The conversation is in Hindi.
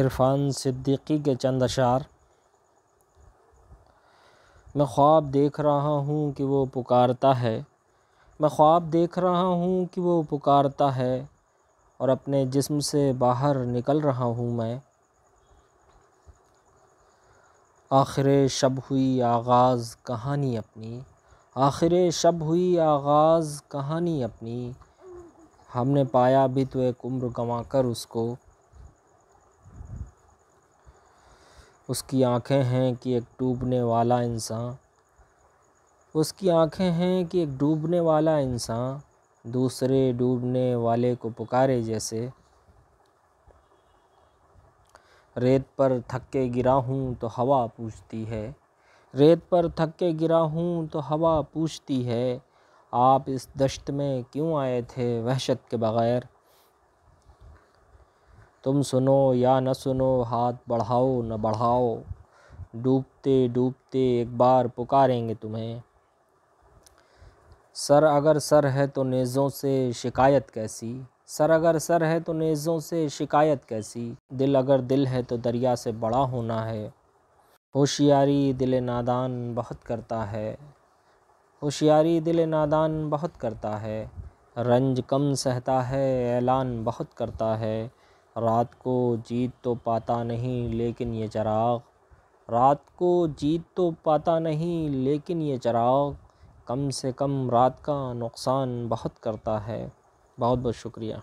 इरफान सिद्दीकी के चंद अशार मैं ख्वाब देख रहा हूँ कि वो पुकारता है मैं ख्वाब देख रहा हूँ कि वो पुकारता है और अपने जिस्म से बाहर निकल रहा हूँ मैं आखिर शब हुई आगाज़ कहानी अपनी आखिर शब हुई आगाज़ कहानी अपनी हमने पाया भी तो एक उम्र गंवा कर उसको उसकी आंखें हैं कि एक डूबने वाला इंसान उसकी आंखें हैं कि एक डूबने वाला इंसान दूसरे डूबने वाले को पुकारे जैसे रेत पर थक्के गिरा हूँ तो हवा पूछती है रेत पर थक गिरा हूँ तो हवा पूछती है आप इस दश्त में क्यों आए थे वहशत के बग़ैर तुम सुनो या न सुनो हाथ बढ़ाओ न बढ़ाओ डूबते डूबते एक बार पुकारेंगे तुम्हें सर अगर सर है तो नेज़ों से शिकायत कैसी सर अगर सर है तो नेज़ों से शिकायत कैसी दिल अगर दिल है तो दरिया से बड़ा होना है होशियारी दिल नादान बहुत करता है होशियारी दिल नादान बहुत करता है रंज कम सहता है ऐलान बहुत करता है रात को जीत तो पाता नहीं लेकिन ये चराग रात को जीत तो पाता नहीं लेकिन ये चराग कम से कम रात का नुकसान बहुत करता है बहुत बहुत शुक्रिया